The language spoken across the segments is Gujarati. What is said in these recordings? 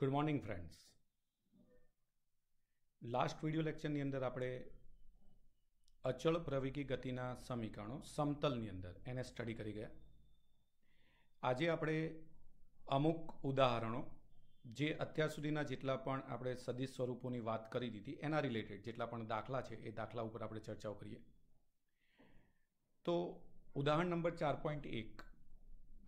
good morning friends last video લેક્ચરની અંદર આપણે અચળ પ્રવિકી ગતિના સમીકરણો સમતલની અંદર એને સ્ટડી કરી ગયા આજે આપણે અમુક ઉદાહરણો જે અત્યાર સુધીના જેટલા પણ આપણે સદિશ સ્વરૂપોની વાત કરી દીધી એના રિલેટેડ જેટલા પણ દાખલા છે એ દાખલા ઉપર આપણે ચર્ચાઓ કરીએ તો ઉદાહરણ નંબર ચાર પોઈન્ટ એક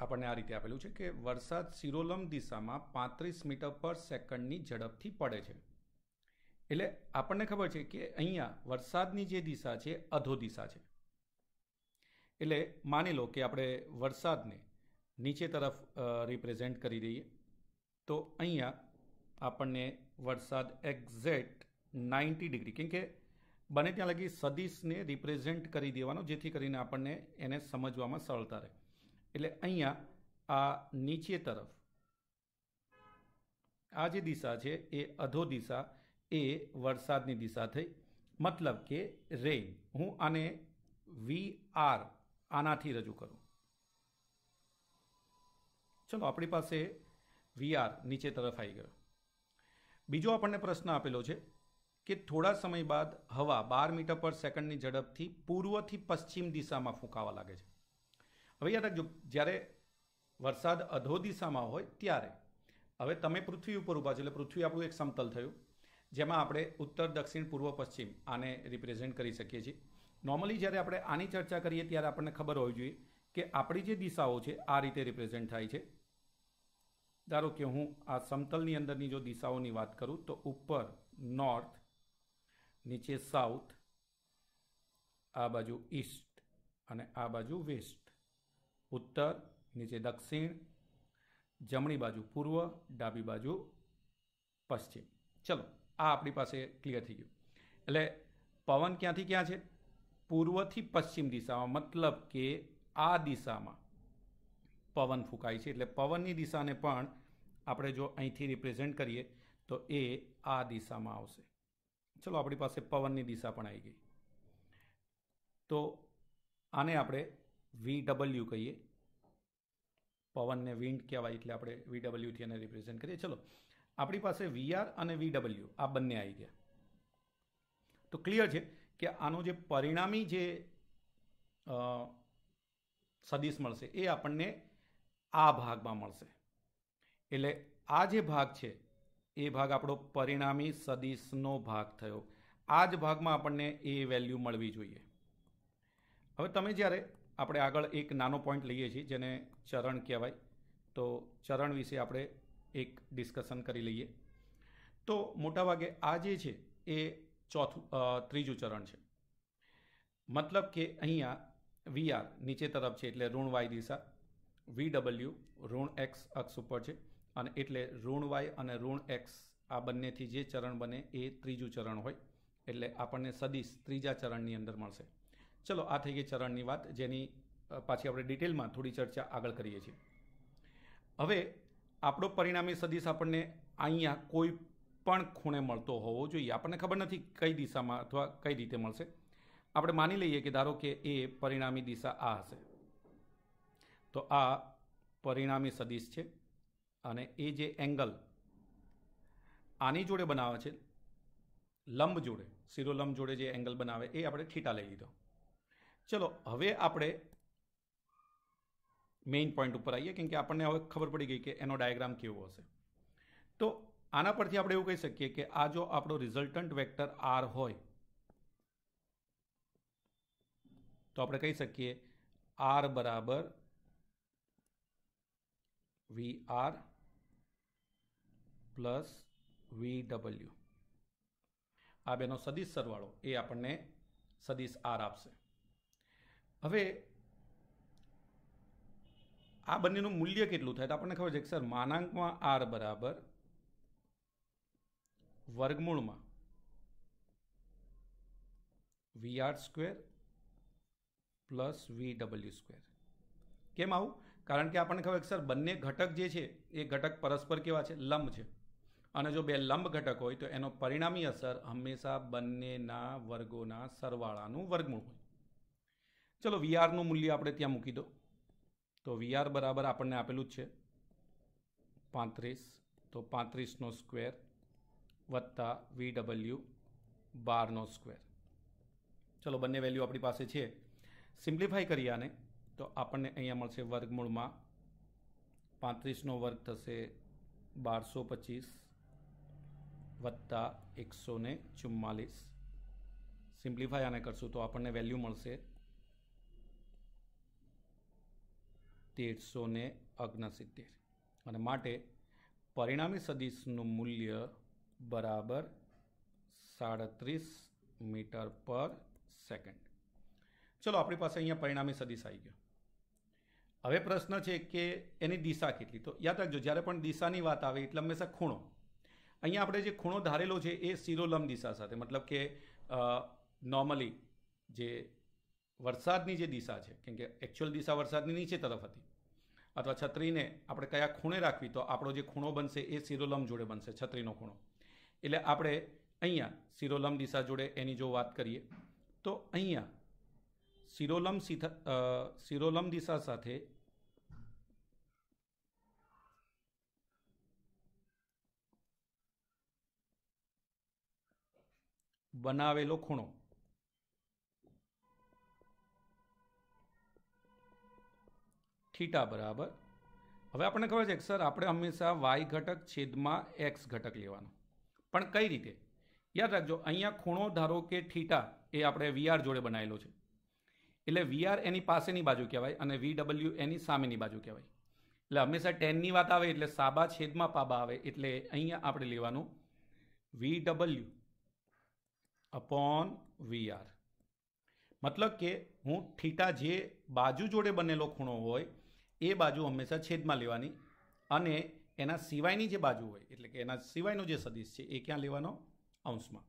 આપણને આ રીતે આપેલું છે કે વરસાદ સિરોલમ દિશામાં પાંત્રીસ મીટર પર સેકન્ડની ઝડપથી પડે છે એટલે આપણને ખબર છે કે અહીંયા વરસાદની જે દિશા છે અધો દિશા છે એટલે માની લો કે આપણે વરસાદને નીચે તરફ રિપ્રેઝેન્ટ કરી દઈએ તો અહીંયા આપણને વરસાદ એક્ઝેક્ટ નાઇન્ટી ડિગ્રી કેમ કે બને ત્યાં લગી સદીશને રિપ્રેઝેન્ટ કરી દેવાનો જેથી કરીને આપણને એને સમજવામાં સરળતા રહે એટલે અહીંયા આ નીચે તરફ આ જે દિશા છે એ અધો દિશા એ વરસાદની દિશા થઈ મતલબ કે રેઇન હું આને વી આર આનાથી રજૂ કરું ચલો આપણી પાસે વી આર નીચે તરફ આવી ગયો બીજો આપણને પ્રશ્ન આપેલો છે કે થોડા સમય બાદ હવા બાર મીટર પર સેકન્ડની ઝડપથી પૂર્વથી પશ્ચિમ દિશામાં ફૂંકાવા લાગે છે હવે યાદ રાખજો જ્યારે વરસાદ અધો દિશામાં હોય ત્યારે હવે તમે પૃથ્વી ઉપર ઊભા છો એટલે પૃથ્વી આપણું એક સમતલ થયું જેમાં આપણે ઉત્તર દક્ષિણ પૂર્વ પશ્ચિમ આને રિપ્રેઝેન્ટ કરી શકીએ છીએ નોર્મલી જ્યારે આપણે આની ચર્ચા કરીએ ત્યારે આપણને ખબર હોવી જોઈએ કે આપણી જે દિશાઓ છે આ રીતે રિપ્રેઝેન્ટ થાય છે ધારો કે હું આ સમતલની અંદરની જો દિશાઓની વાત કરું તો ઉપર નોર્થ નીચે સાઉથ આ બાજુ ઈસ્ટ અને આ બાજુ વેસ્ટ ઉત્તર નીચે દક્ષિણ જમણી બાજુ પૂર્વ ડાબી બાજુ પશ્ચિમ ચલો આ આપણી પાસે ક્લિયર થઈ ગયું એટલે પવન ક્યાંથી ક્યાં છે પૂર્વથી પશ્ચિમ દિશામાં મતલબ કે આ દિશામાં પવન ફૂંકાય છે એટલે પવનની દિશાને પણ આપણે જો અહીંથી રિપ્રેઝેન્ટ કરીએ તો એ આ દિશામાં આવશે ચલો આપણી પાસે પવનની દિશા પણ આવી ગઈ તો આને આપણે વી ડબલ્યુ કહીએ પવનને વિન્ડ કહેવાય એટલે આપણે વી ડબલ્યુથી એને રિપ્રેઝેન્ટ કરીએ ચલો આપણી પાસે વીઆર અને વી ડબલ્યુ આ બંને આવી ગયા તો ક્લિયર છે કે આનું જે પરિણામી જે સદીશ મળશે એ આપણને આ ભાગમાં મળશે એટલે આ જે ભાગ છે એ ભાગ આપણો પરિણામી સદીશનો ભાગ થયો આ જ ભાગમાં આપણને એ વેલ્યુ મળવી જોઈએ હવે તમે જ્યારે આપણે આગળ એક નાનો પોઈન્ટ લઈએ છીએ જેને ચરણ કહેવાય તો ચરણ વિશે આપણે એક ડિસ્કશન કરી લઈએ તો મોટાભાગે આ જે છે એ ચોથું ત્રીજું ચરણ છે મતલબ કે અહીંયા વી આર નીચે તરફ છે એટલે ઋણ વાય દિશા વી ડબલ્યુ ઋણ એક્સ અક્ષ ઉપર છે અને એટલે ઋણ વાય અને ઋણ એક્સ આ બંનેથી જે ચરણ બને એ ત્રીજું ચરણ હોય એટલે આપણને સદીશ ત્રીજા ચરણની અંદર મળશે ચલો આ થઈ ગઈ ચરણની વાત જેની પાછી આપણે ડિટેલમાં થોડી ચર્ચા આગળ કરીએ છીએ હવે આપણો પરિણામી સદીશ આપણને અહીંયા કોઈ પણ ખૂણે મળતો હોવો જોઈએ આપણને ખબર નથી કઈ દિશામાં અથવા કઈ રીતે મળશે આપણે માની લઈએ કે ધારો કે એ પરિણામી દિશા આ હશે તો આ પરિણામી સદીશ છે અને એ જે એંગલ આની જોડે બનાવે છે લંબ જોડે શિરોલંબ જોડે જે એંગલ બનાવે એ આપણે થીટા લઈ લીધો ચલો હવે આપણે મેઇન પોઈન્ટ ઉપર આવીએ કેમ કે આપણને હવે ખબર પડી ગઈ કે એનો ડાયાગ્રામ કેવો હશે તો આના પરથી આપણે એવું કહી શકીએ કે આ જો આપણો રિઝલ્ટન્ટ વેક્ટર આર હોય તો આપણે કહી શકીએ આર બરાબર V R plus V W આ બેનો સદીશ સરવાળો એ આપણને સદીશ આર આપશે હવે આ બંનેનું મૂલ્ય કેટલું થાય તો આપણને ખબર છે કે સર માનાંકમાં આર બરાબર વર્ગમૂળમાં V R square plus V W square કેમ આવું કારણ કે આપણને ખબર કે સર બંને ઘટક જે છે એ ઘટક પરસ્પર કેવા છે લંબ છે અને જો બે લંબ ઘટક હોય તો એનો પરિણામી અસર હંમેશા બંનેના વર્ગોના સરવાળાનું વર્ગમૂળ હોય ચલો વીઆરનું મૂલ્ય આપણે ત્યાં મૂકી દો તો વીઆર બરાબર આપણને આપેલું જ છે પાંત્રીસ તો પાંત્રીસનો સ્ક્વેર વત્તા વી ડબલ્યુ બારનો સ્ક્વેર ચલો બંને વેલ્યુ આપણી પાસે છે સિમ્પ્લિફાઈ કરી આને તો આપણને અહીંયા મળશે વર્ગમૂળમાં પાંત્રીસનો વર્ગ થશે બારસો પચીસ વત્તા એકસો ને ચુમ્માલીસ સિમ્પ્લિફાઈ આને કરશું તો આપણને વેલ્યુ મળશે તેરસો ને ઓગણસિત્તેર અને માટે પરિણામી સદિશનું મૂલ્ય બરાબર સાડત્રીસ મીટર પર સેકન્ડ ચલો આપણી પાસે અહીંયા પરિણામી સદિશ આવી ગયો હવે પ્રશ્ન છે કે એની દિશા કેટલી તો યાદ રાખજો જ્યારે પણ દિશાની વાત આવે એટલે હંમેશા ખૂણો અહીંયા આપણે જે ખૂણો ધારેલો છે એ શિરોલંબ દિશા સાથે મતલબ કે નોર્મલી જે વરસાદની જે દિશા છે કેમ કે એકચ્યુઅલ દિશા વરસાદની નીચે તરફ હતી અથવા છત્રીને આપણે કયા ખૂણે રાખવી તો આપણો જે ખૂણો બનશે એ શિરોલંબ જોડે બનશે છત્રીનો ખૂણો એટલે આપણે અહીંયા શિરોલંબ દિશા જોડે એની જો વાત કરીએ તો અહીંયા શિરોલંબ શિરોલંબ દિશા સાથે બનાવેલો ખૂણો થીટા બરાબર હવે આપણને ખબર છે કે સર આપણે હંમેશા વાય ઘટક છેદમાં એક્સ ઘટક લેવાનો પણ કઈ રીતે યાદ રાખજો અહીંયા ખૂણો ધારો કે થીટા એ આપણે વીઆર જોડે બનાવેલો છે એટલે વીઆર એની પાસેની બાજુ કહેવાય અને વી ડબલ્યુ એની સામેની બાજુ કહેવાય એટલે હંમેશા ટેનની વાત આવે એટલે સાબા છેદમાં પાબા આવે એટલે અહીંયા આપણે લેવાનું વીડબલ્યુ અપોન વીઆર મતલબ કે હું થીટા જે બાજુ જોડે બનેલો ખૂણો હોય એ બાજુ હંમેશા છેદમાં લેવાની અને એના સિવાયની જે બાજુ હોય એટલે કે એના સિવાયનો જે સદીશ છે એ ક્યાં લેવાનો અંશમાં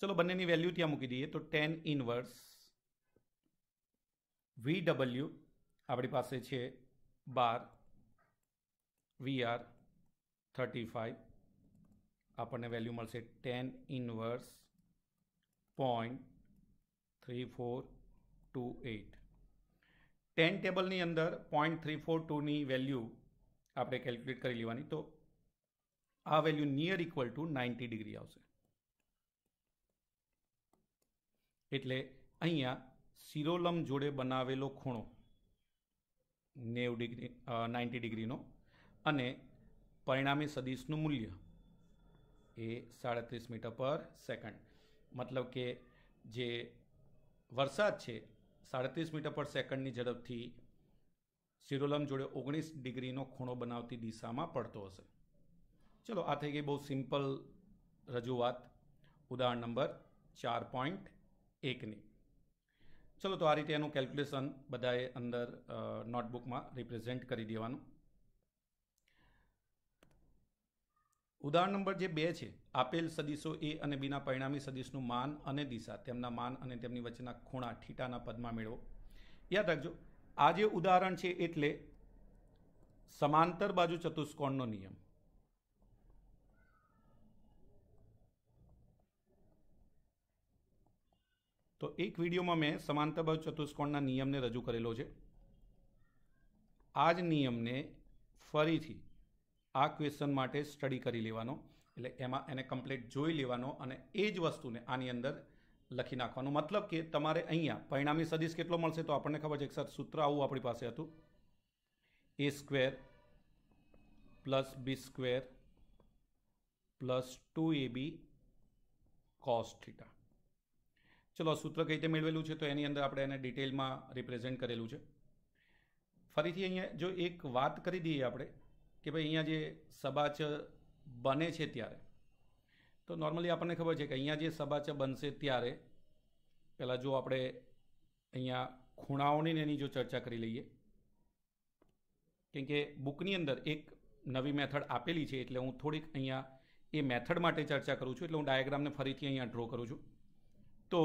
ચલો બંનેની વેલ્યુ ત્યાં મૂકી દઈએ તો ટેન ઇનવર્સ વી ડબલ્યુ આપણી પાસે છે બાર વી આર થર્ટી ફાઈવ આપણને વેલ્યુ મળશે tan inverse point three four two eight tan ટેબલની અંદર પોઈન્ટ થ્રી ફોર ટુની વેલ્યુ આપણે કેલ્ક્યુલેટ કરી લેવાની તો આ value near equal to ninety degree આવશે એટલે અહીંયા સિરોલમ જોડે બનાવેલો ખૂણો નેવું ડિગ્રી નાઇન્ટી ડિગ્રીનો અને પરિણામી સદીશનું મૂલ્ય એ સાડત્રીસ મીટર પર સેકન્ડ મતલબ કે જે વરસાદ છે સાડત્રીસ મીટર પર સેકન્ડની ઝડપથી સિરોલમ જોડે ઓગણીસ ડિગ્રીનો ખૂણો બનાવતી દિશામાં પડતો હશે ચલો આ થઈ ગઈ બહુ સિમ્પલ રજૂઆત ઉદાહરણ નંબર ચાર પોઈન્ટ એકની ચલો તો આ રીતે એનું કેલ્ક્યુલેશન બધાએ અંદર નોટબુકમાં રિપ્રેઝેન્ટ કરી દેવાનું ઉદાહરણ નંબર જે બે છે આપેલ સદીશો એ અને બીના પરિણામી સદિશનું માન અને દિશા તેમના માન અને તેમની વચ્ચેના ખૂણા ઠીટાના પદમાં મેળવો યાદ રાખજો આ જે ઉદાહરણ છે એટલે સમાંતર બાજુ ચતુષ્કોણનો નિયમ તો એક વિડીયોમાં મેં સમાંતર બાજુ ચતુષ્કોણના નિયમને રજૂ કરેલો છે આ જ નિયમને ફરીથી આ ક્વેશ્ચન માટે સ્ટડી કરી લેવાનો એટલે એમાં એને કમ્પ્લીટ જોઈ લેવાનો અને એ જ વસ્તુને આની અંદર લખી નાખવાનો મતલબ કે તમારે અહીંયા પરિણામી સદીશ કેટલો મળશે તો આપણને ખબર છે એક સૂત્ર આવું આપણી પાસે હતું A square plus B square plus two A B cos ચલો સૂત્ર કઈ રીતે મેળવેલું છે તો એની અંદર આપણે એને ડિટેલમાં રિપ્રેઝેન્ટ કરેલું છે ફરીથી અહીંયા જો એક વાત કરી દઈએ આપણે કે ભાઈ અહીંયા જે સભાચ બને છે ત્યારે તો નોર્મલી આપણને ખબર છે કે અહીંયા જે સભાચ બનશે ત્યારે પહેલાં જો આપણે અહીંયા ખૂણાઓની એની જો ચર્ચા કરી લઈએ કેમ કે બુકની અંદર એક નવી મેથડ આપેલી છે એટલે હું થોડીક અહીંયા એ મેથડ માટે ચર્ચા કરું છું એટલે હું ડાયાગ્રામને ફરીથી અહીંયા ડ્રો કરું છું તો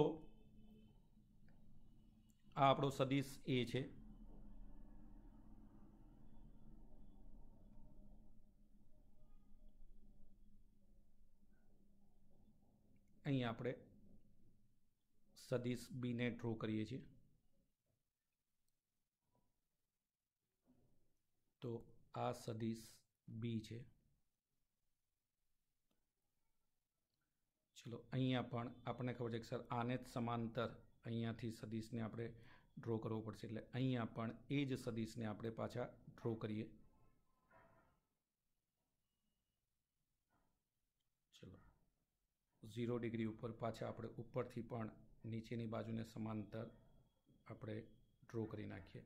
આ આપણો સદીશ એ છે અહીં આપણે સદીશ બીને ડ્રો કરીએ છીએ તો આ સદીશ બી છે ચલો અહીંયા પણ આપણને ખબર છે કે સર આને જ સમાંતર અહીંયાથી સદીશને આપણે ડ્રો કરવો પડશે એટલે અહીંયા પણ એ જ સદીશને આપણે પાછા ડ્રો કરીએ ઝીરો ડિગ્રી ઉપર પાછા આપણે ઉપરથી પણ નીચેની બાજુને સમાંતર આપણે ડ્રો કરી નાખીએ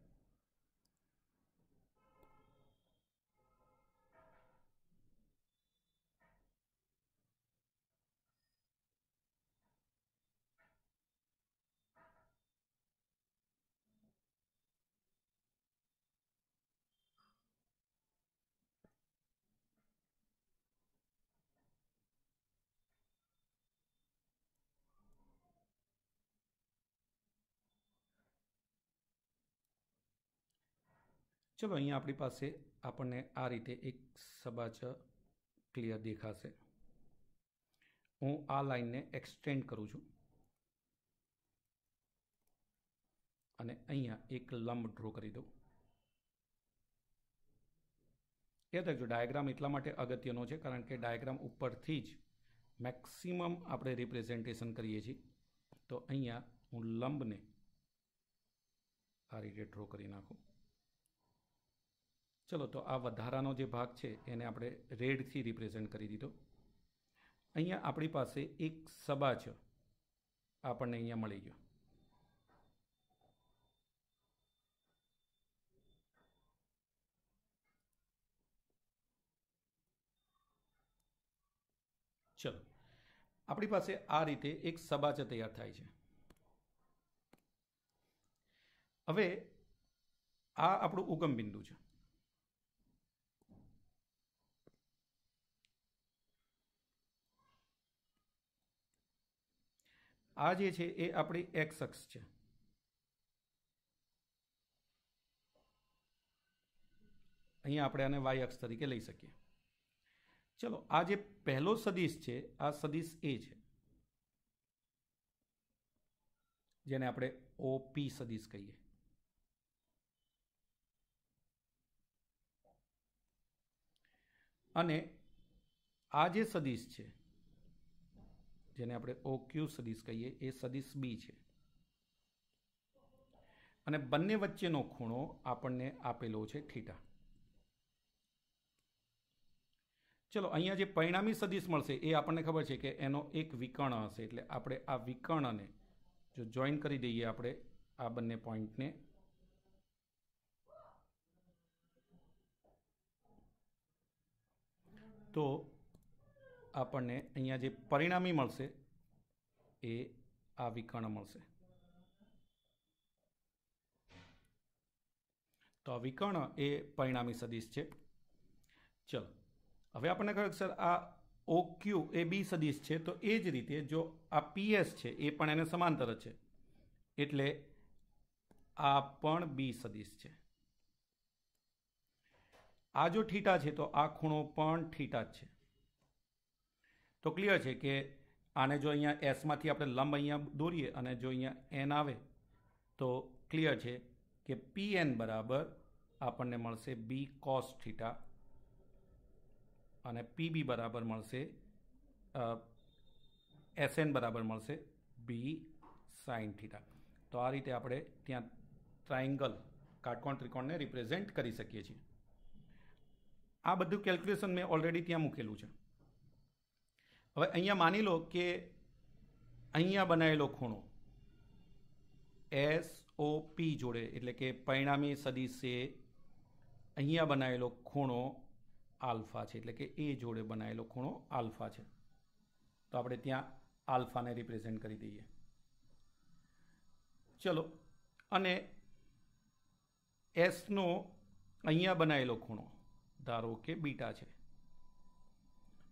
ચલો અહીંયા આપણી પાસે આપણને આ રીતે એક સબાચ ક્લિયર દેખાશે હું આ લાઇનને એક્સટેન્ડ કરું છું અને અહીંયા એક લંબ ડ્રો કરી દઉં યાદ રાખજો ડાયાગ્રામ એટલા માટે અગત્યનો છે કારણ કે ડાયાગ્રામ ઉપરથી જ મેક્સિમમ આપણે રિપ્રેઝેન્ટેશન કરીએ છીએ તો અહીંયા હું લંબને આ રીતે ડ્રો કરી નાખું ચલો તો આ વધારાનો જે ભાગ છે એને આપણે રેડથી રિપ્રેઝન્ટ કરી દીધો અહીંયા આપણી પાસે એક સબા છે આપણને અહીંયા મળી ગયો ચલો આપણી પાસે આ રીતે એક સબાચ તૈયાર થાય છે હવે આ આપણું ઉગમ બિંદુ છે આ જે છે એ આપણી એક્સ અક્ષ છે અહીંયા આપણે આને વાય અક્ષ તરીકે લઈ શકીએ ચલો આ જે પહેલો સદીશ છે આ સદીશ એ છે જેને આપણે ઓપી સદીશ કહીએ અને આ જે સદીશ છે જેને આપણે ઓ ક્યુ સદીશ કહીએ એ સદીશ બી છે અને બંને વચ્ચેનો ખૂણો આપણને આપેલો છે થીટા ચલો અહીંયા જે પરિણામી સદીશ મળશે એ આપણને ખબર છે કે એનો એક વિકર્ણ હશે એટલે આપણે આ વિકર્ણને જો જોઈન કરી દઈએ આપણે આ બંને પોઈન્ટને તો આપણને અહીંયા જે પરિણામી મળશે એ આ વિકર્ણ મળશે તો આ વિકર્ણ એ પરિણામી સદિશ છે ચલો હવે આપણને કહે સર આ ઓ ક્યુ એ બી સદિશ છે તો એ જ રીતે જો આ પીએસ છે એ પણ એને સમાંતર છે એટલે આ પણ બી સદિશ છે આ જો ઠીટા છે તો આ ખૂણો પણ ઠીટા જ છે તો ક્લિયર છે કે આને જો અહીંયા એસમાંથી આપણે લંબ અહીંયા દોરીએ અને જો અહીંયા એન આવે તો ક્લિયર છે કે પી એન બરાબર આપણને મળશે બી કોસ થીટા અને પી બી બરાબર મળશે એસ એન બરાબર મળશે બી સાઇન થીટા તો આ રીતે આપણે ત્યાં ટ્રાયંગલ કાટકોણ ત્રિકોણને રિપ્રેઝેન્ટ કરી શકીએ છીએ આ બધું કેલ્ક્યુલેશન મેં ઓલરેડી ત્યાં મૂકેલું છે હવે અહીંયા માની લો કે અહીંયા બનાવેલો ખૂણો એસ ઓ પી જોડે એટલે કે પરિણામી સદીશે અહીંયા બનાવેલો ખૂણો આલ્ફા છે એટલે કે એ જોડે બનાવેલો ખૂણો આલ્ફા છે તો આપણે ત્યાં આલ્ફાને રિપ્રેઝેન્ટ કરી દઈએ ચલો અને એસનો અહીંયા બનાવેલો ખૂણો ધારો કે બીટા છે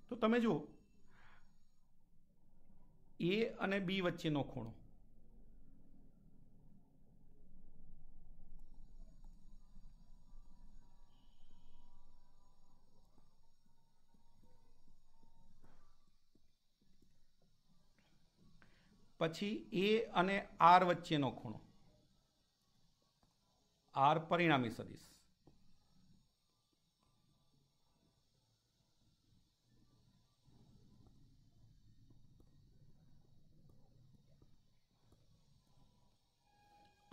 તો તમે જુઓ એ અને બી વચ્ચેનો ખૂણો પછી એ અને આર વચ્ચેનો ખૂણો આર પરિણામી સદીશ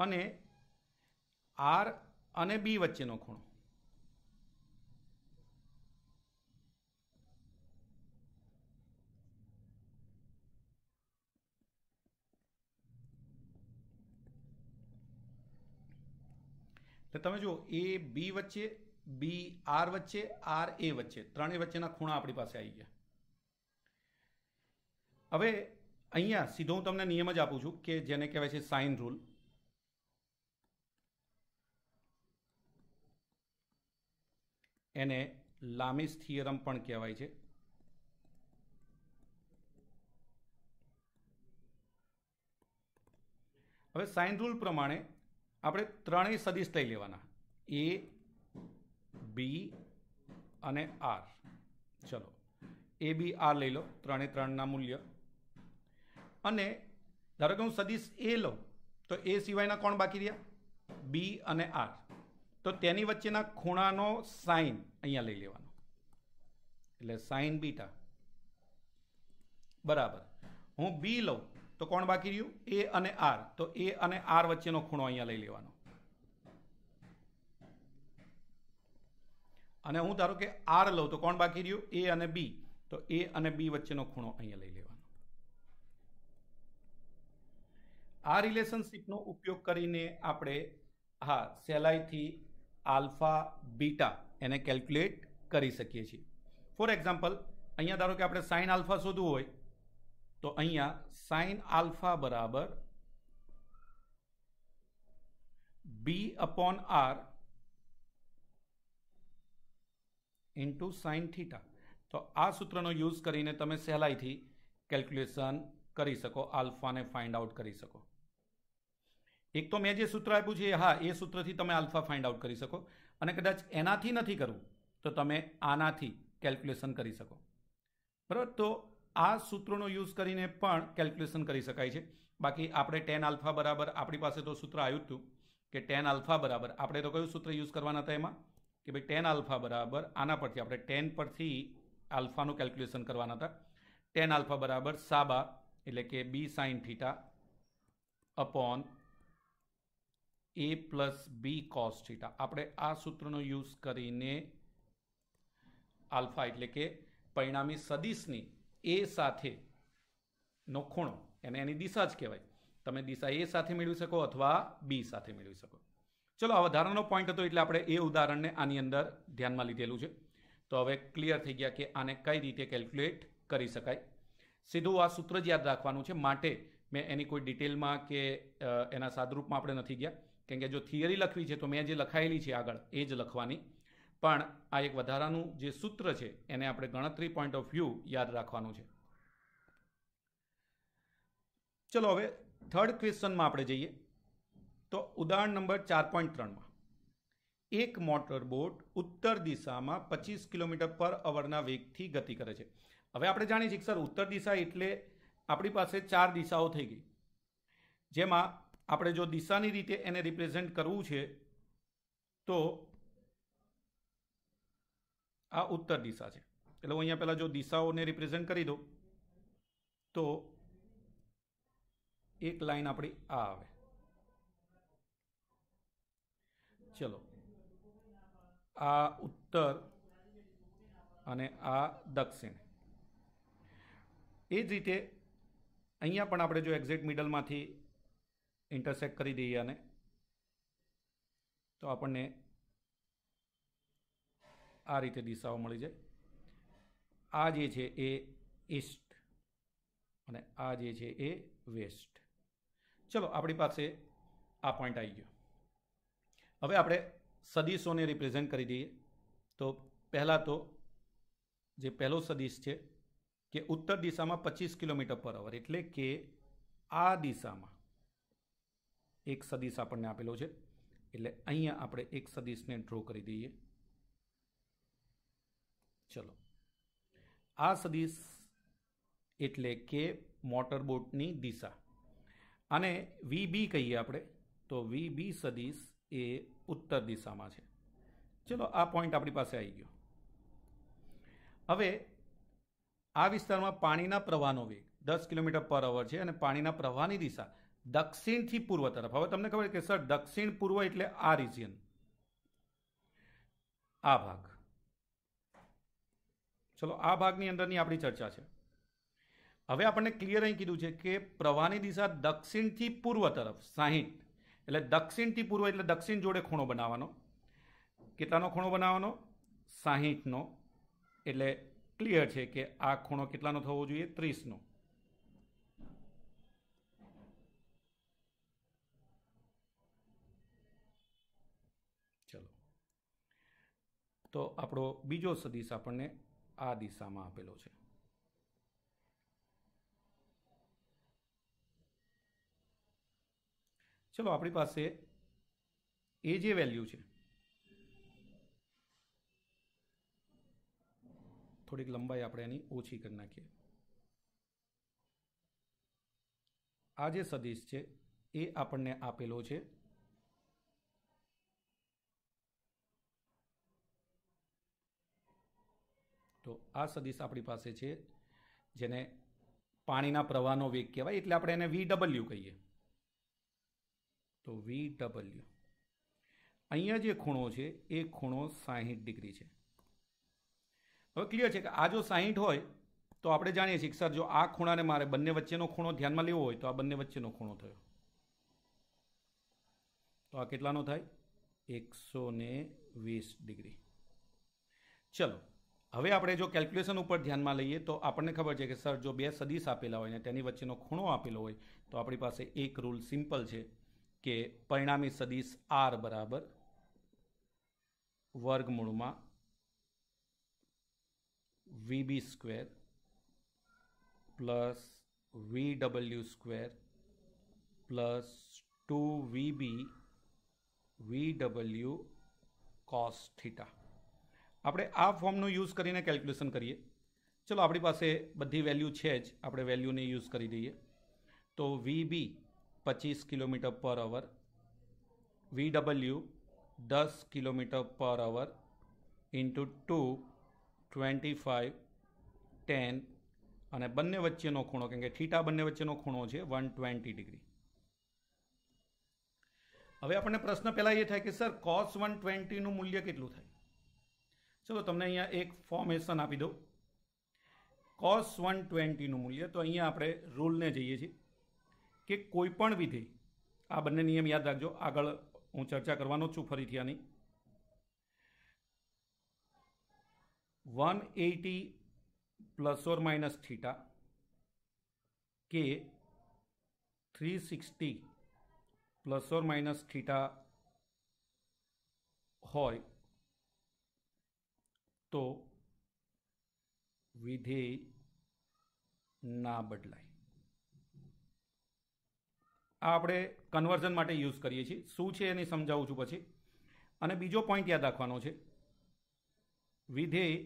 અને આર અને બી વચ્ચેનો ખૂણો એટલે તમે જુઓ એ બી વચ્ચે બી આર વચ્ચે આર એ વચ્ચે ત્રણેય વચ્ચેના ખૂણા આપણી પાસે આવી ગયા હવે અહીંયા સીધો હું તમને નિયમ જ આપું છું કે જેને કહેવાય છે સાઇન રૂલ એને લામિસ થિયરમ પણ કહેવાય છે હવે સાઇન રૂલ પ્રમાણે આપણે ત્રણેય સદીશ લઈ લેવાના એ બી અને આર ચલો એ બી આર લઈ લો ત્રણે ત્રણના મૂલ્ય અને ધારો કે હું સદીશ એ લઉં તો એ સિવાયના કોણ બાકી રહ્યા બી અને આર તો તેની વચ્ચેના ખૂણાનો સાઇન અહીંયા લઈ લેવાનો એટલે સાઇન બીટા બરાબર હું બી લઉં તો કોણ બાકી રહ્યું એ અને આર તો એ અને આર વચ્ચેનો ખૂણો અહીંયા લઈ લેવાનો અને હું ધારો કે આર લઉં તો કોણ બાકી રહ્યું એ અને બી તો એ અને બી વચ્ચેનો ખૂણો અહીંયા લઈ લેવાનો આ રિલેશનશીપનો ઉપયોગ કરીને આપણે હા સહેલાઈથી આલ્ફા બીટા એને કેલ્ક્યુલેટ કરી શકીએ છીએ ફોર એક્ઝામ્પલ અહીંયા ધારો કે આપણે સાઇન આલ્ફા શોધવું હોય તો અહીંયા સાઇન આલ્ફા બરાબર B upon R into sine theta તો આ સૂત્રનો યુઝ કરીને તમે સહેલાઈથી કેલ્ક્યુલેશન કરી શકો આલ્ફાને ફાઇન્ડ આઉટ કરી શકો એક તો મેં જે સૂત્ર આપ્યું છે હા એ સૂત્રથી તમે આલ્ફા ફાઇન્ડ આઉટ કરી શકો અને કદાચ એનાથી નથી કરવું તો તમે આનાથી કેલ્ક્યુલેશન કરી શકો બરાબર તો આ સૂત્રોનો યુઝ કરીને પણ કેલ્ક્યુલેશન કરી શકાય છે બાકી આપણે ટેન આલ્ફા બરાબર આપણી પાસે તો સૂત્ર આવ્યું હતું કે ટેન આલ્ફા બરાબર આપણે તો કયું સૂત્ર યુઝ કરવાના હતા એમાં કે ભાઈ ટેન આલ્ફા બરાબર આના પરથી આપણે ટેન પરથી આલ્ફાનું કેલ્ક્યુલેશન કરવાના હતા ટેન આલ્ફા બરાબર સાબા એટલે કે B sine theta upon A plus B cos theta આપણે આ સૂત્રનો યુઝ કરીને આલ્ફા એટલે કે પરિણામી સદીશની એ સાથે નો ખૂણો એને એની દિશા જ કહેવાય તમે દિશા એ સાથે મેળવી શકો અથવા બી સાથે મેળવી શકો ચલો આ વધારાનો પોઈન્ટ હતો એટલે આપણે એ ઉદાહરણને આની અંદર ધ્યાનમાં લીધેલું છે તો હવે ક્લિયર થઈ ગયા કે આને કઈ રીતે કેલ્ક્યુલેટ કરી શકાય સીધું આ સૂત્ર જ યાદ રાખવાનું છે માટે મેં એની કોઈ ડિટેલમાં કે એના સાદરૂપમાં આપણે નથી ગયા કેમ કે જો થિયરી લખવી છે તો મેં જે લખાયેલી છે આગળ એ જ લખવાની પણ આ એક વધારાનું જે સૂત્ર છે એને આપણે ગણતરી પોઈન્ટ ઓફ વ્યૂ યાદ રાખવાનું છે ચલો હવે થર્ડ ક્વેશ્ચનમાં આપણે જઈએ તો ઉદાહરણ નંબર ચાર પોઈન્ટ ત્રણમાં એક મોટર બોટ ઉત્તર દિશામાં પચીસ કિલોમીટર પર અવરના વેગથી ગતિ કરે છે હવે આપણે જાણીએ છીએ કે સર ઉત્તર દિશા એટલે આપણી પાસે ચાર દિશાઓ થઈ ગઈ જેમાં આપણે જો દિશાની રીતે એને રિપ્રેઝેન્ટ કરવું છે તો આ ઉત્તર દિશા છે એટલે હું અહીંયા પહેલાં જો દિશાઓને રિપ્રેઝેન્ટ કરી દઉં તો એક લાઈન આપણી આ આવે ચલો આ ઉત્તર અને આ દક્ષિણ એ જ રીતે અહીંયા પણ આપણે જો એક્ઝેક્ટ મિડલમાંથી ઇન્ટરસેક્ટ કરી દઈએ આને તો આપણને આ રીતે દિશાઓ મળી જાય આ જે છે એ ઈસ્ટ અને આ જે છે એ વેસ્ટ ચલો આપણી પાસે આ પોઈન્ટ આવી ગયો હવે આપણે સદીશોને રિપ્રેઝેન્ટ કરી દઈએ તો પહેલાં તો જે પહેલો સદીશ છે કે ઉત્તર દિશામાં પચીસ કિલોમીટર પર અવર એટલે કે આ દિશામાં એક સદીશ આપણને આપેલો છે એટલે અહીંયા આપણે એક સદીશને ડ્રો કરી દઈએ ચલો આ સદીશ એટલે કે મોટરબોટની દિશા અને વી બી કહીએ આપણે તો વી બી સદીશ એ ઉત્તર દિશામાં છે ચલો આ પોઈન્ટ આપણી પાસે આવી ગયો હવે આ વિસ્તારમાં પાણીના પ્રવાહનો વેગ દસ કિલોમીટર પર અવર છે અને પાણીના પ્રવાહની દિશા દક્ષિણથી પૂર્વ તરફ હવે તમને ખબર કે સર દક્ષિણ પૂર્વ એટલે આ રિજિયન આ ભાગ ચલો આ ભાગની અંદરની આપણી ચર્ચા છે હવે આપણને ક્લિયર અહીં કીધું છે કે પ્રવાહની દિશા દક્ષિણથી પૂર્વ તરફ સાહીઠ એટલે દક્ષિણથી પૂર્વ એટલે દક્ષિણ જોડે ખૂણો બનાવવાનો કેટલાનો ખૂણો બનાવવાનો સાહીઠનો એટલે ક્લિયર છે કે આ ખૂણો કેટલાનો થવો જોઈએ ત્રીસનો તો આપણો બીજો સદીશ આપણને આ દિશામાં આપેલો છે ચલો આપણી પાસે એ જે વેલ્યુ છે થોડીક લંબાઈ આપણે એની ઓછી કરી નાખીએ આ જે સદીશ છે એ આપણને આપેલો છે તો આ સદિશ આપણી પાસે છે જેને પાણીના પ્રવાહનો વેગ કહેવાય એટલે આપણે એને વી ડબલ્યુ કહીએ તો વી ડબલ્યુ અહીંયા જે ખૂણો છે એ ખૂણો સાહીઠ ડિગ્રી છે હવે ક્લિયર છે કે આ જો સાહીઠ હોય તો આપણે જાણીએ છીએ કે સર જો આ ખૂણાને મારે બંને વચ્ચેનો ખૂણો ધ્યાનમાં લેવો હોય તો આ બંને વચ્ચેનો ખૂણો થયો તો આ કેટલાનો થાય એકસો ને વીસ ડિગ્રી ચલો હવે આપણે જો કેલ્ક્યુલેશન ઉપર ધ્યાનમાં લઈએ તો આપણને ખબર છે કે સર જો બે સદીશ આપેલા હોય ને તેની વચ્ચેનો ખૂણો આપેલો હોય તો આપણી પાસે એક રૂલ સિમ્પલ છે કે પરિણામી સદીશ આર બરાબર વર્ગમૂળમાં V B square plus V W square plus two V B V W cos theta આપણે આ ફોર્મનો યુઝ કરીને કેલ્ક્યુલેશન કરીએ ચલો આપણી પાસે બધી વેલ્યુ છે જ આપણે વેલ્યુને યુઝ કરી દઈએ તો વી બી પચીસ કિલોમીટર પર અવર વી ડબલ્યુ દસ kilometre per hour into two twenty five ten અને બંને વચ્ચેનો ખૂણો કેમ કે થીટા બંને વચ્ચેનો ખૂણો છે વન ટ્વેન્ટી ડિગ્રી હવે આપણને પ્રશ્ન પહેલાં એ થાય કે સર કોસ વન ટ્વેન્ટીનું મૂલ્ય કેટલું થાય तो तुमने यहां एक फॉर्मेशन આપી દો cos 120 નો મૂલ્ય તો અહીંયા આપણે રૂલ ને જોઈએ છે કે કોઈપણ વિધે આ બને નિયમ યાદ રાખજો આગળ હું ચર્ચા કરવાનો છું ફરીથી આની 180 प्लस ઓર માઈનસ થાટા કે 360 प्लस ઓર માઈનસ થાટા હોય તો વિધેય ના બદલાય આ આપણે કન્વર્ઝન માટે યુઝ કરીએ છીએ શું છે એની સમજાવું છું પછી અને બીજો પોઈન્ટ યાદ રાખવાનો છે વિધેય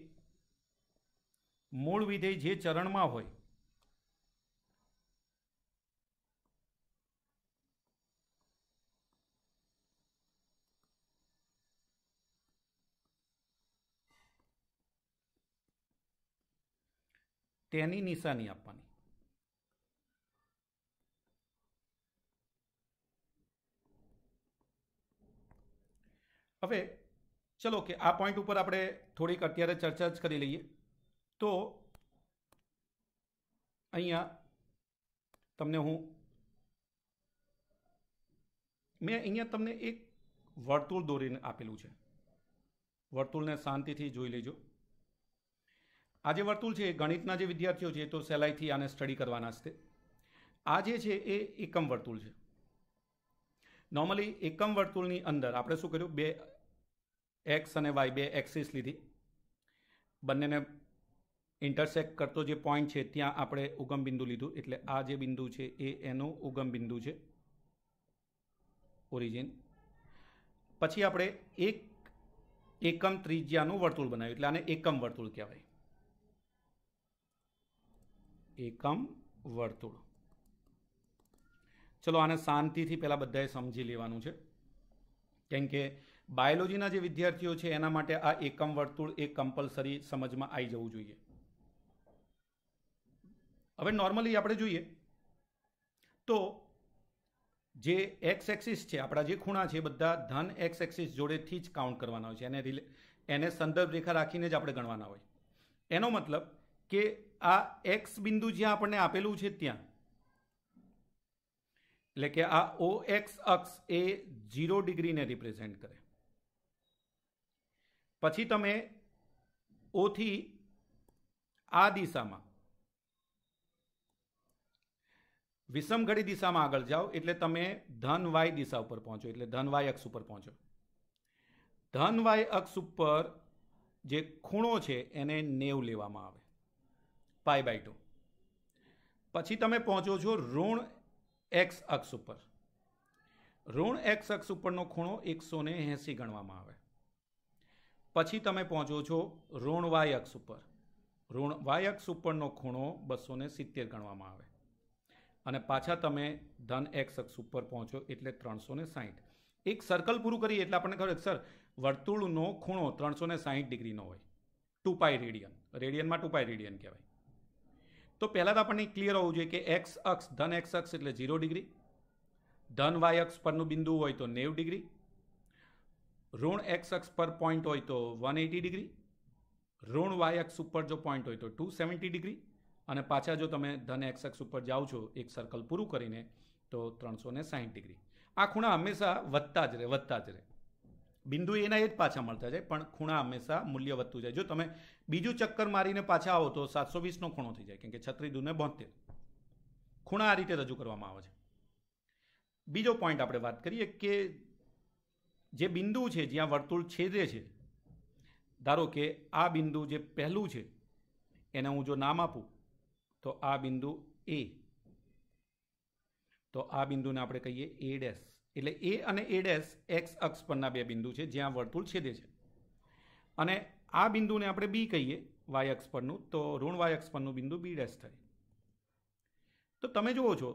મૂળ વિધેય જે ચરણમાં હોય તેની નિશાની આપવાની હવે ચલો કે આ પોઈન્ટ ઉપર આપણે થોડીક અત્યારે ચર્ચા જ કરી લઈએ તો અહીંયા તમને હું મેં અહીંયા તમને એક વર્તુળ દોરીને આપેલું છે વર્તુળને શાંતિથી જોઈ લેજો આ જે વર્તુળ છે ગણિતના જે વિદ્યાર્થીઓ છે તો સહેલાઈથી આને સ્ટડી કરવાના છે આ જે છે એ એકમ વર્તુળ છે નોર્મલી એકમ વર્તુળની અંદર આપણે શું કર્યું બે એક્સ અને વાય બે એક્સિસ લીધી બંનેને ઇન્ટરસેક્ટ કરતો જે પોઈન્ટ છે ત્યાં આપણે ઉગમ બિંદુ લીધું એટલે આ જે બિંદુ છે એ એનું ઉગમ બિંદુ છે ઓરિજિન પછી આપણે એક એકમ ત્રિજ્યાનું વર્તુળ બનાવ્યું એટલે આને એકમ વર્તુળ કહેવાય એકમ વર્તુળ ચલો આને શાંતિથી પહેલાં બધાએ સમજી લેવાનું છે કેમ કે બાયોલોજીના જે વિદ્યાર્થીઓ છે એના માટે આ એકમ વર્તુળ એ કમ્પલસરી સમજમાં આવી જવું જોઈએ હવે નોર્મલી આપણે જોઈએ તો જે એક્સ એક્સિસ છે આપણા જે ખૂણા છે બધા ધન એક્સ એક્સિસ જોડેથી જ કાઉન્ટ કરવાના હોય છે એને રિલે એને સંદર્ભ રેખા રાખીને જ આપણે ગણવાના હોય એનો મતલબ કે આ એક્સ બિંદુ જ્યાં આપણને આપેલું છે ત્યાં એટલે કે આ ઓ એક્સ અક્ષ એ ઝીરો ડિગ્રીને રિપ્રેઝેન્ટ કરે પછી તમે ઓથી આ દિશામાં વિષમઘડી દિશામાં આગળ જાઓ એટલે તમે ધન વાય દિશા ઉપર પહોંચો એટલે ધન વાય અક્ષ ઉપર પહોંચો ધન વાય અક્ષ ઉપર જે ખૂણો છે એને નેવ લેવામાં આવે પાઈ બાય ટુ પછી તમે પહોંચો છો ઋણ એક્સ અક્ષ ઉપર ઋણ એક્સ અક્ષ ઉપરનો ખૂણો એકસો ને એંસી ગણવામાં આવે પછી તમે પહોંચો છો ઋણ વાય અક્ષ ઉપર ઋણ વાય અક્ષ ઉપરનો ખૂણો બસો ને સિત્તેર ગણવામાં આવે અને પાછા તમે ધન એક્સ અક્ષ ઉપર પહોંચો એટલે ત્રણસો ને સાહીઠ એક સર્કલ પૂરું કરીએ એટલે આપણને ખબર સર વર્તુળનો ખૂણો ત્રણસો ને સાહીઠ ડિગ્રીનો હોય ટુ પાય રેડિયન રેડિયનમાં ટુ પાય રેડિયન કહેવાય તો પહેલાં તો આપણને ક્લિયર હોવું જોઈએ કે એક્સ અક્ષ ધન એક્સ અક્ષ એટલે ઝીરો ડિગ્રી ધન વાય અક્ષ પરનું બિંદુ હોય તો નેવ ડિગ્રી ઋણ એક્સ અક્ષ પર પોઈન્ટ હોય તો વન એટી ડિગ્રી ઋણ વાય અક્ષ ઉપર જો પોઈન્ટ હોય તો ટુ સેવન્ટી ડિગ્રી અને પાછા જો તમે ધન એક્સ અક્ષ ઉપર જાઓ છો એક સર્કલ પૂરું કરીને તો ત્રણસો ને સાહીઠ ડિગ્રી આ ખૂણા હંમેશા વધતા જ રહે વધતા જ રહે બિંદુ એના એ જ પાછા મળતા જાય પણ ખૂણા હંમેશા મૂલ્ય વધતું જાય જો તમે બીજું ચક્કર મારીને પાછા આવો તો સાતસો વીસનો ખૂણો થઈ જાય કેમ કે છત્રી દૂને બોતેર ખૂણા આ રીતે રજૂ કરવામાં આવે છે બીજો પોઈન્ટ આપણે વાત કરીએ કે જે બિંદુ છે જ્યાં વર્તુળ છેદે છે ધારો કે આ બિંદુ જે પહેલું છે એને હું જો નામ આપું તો આ બિંદુ એ તો આ બિંદુને આપણે કહીએ એ ડેશ એટલે એ અને એ ડેશ એક્સ અક્ષ પરના બે બિંદુ છે જ્યાં વર્તુળ છેદે છે અને આ બિંદુને આપણે બી કહીએ વાય અક્ષ પરનું તો ઋણ વાય અક્ષ પરનું બિંદુ બી ડેશ થાય તો તમે જુઓ છો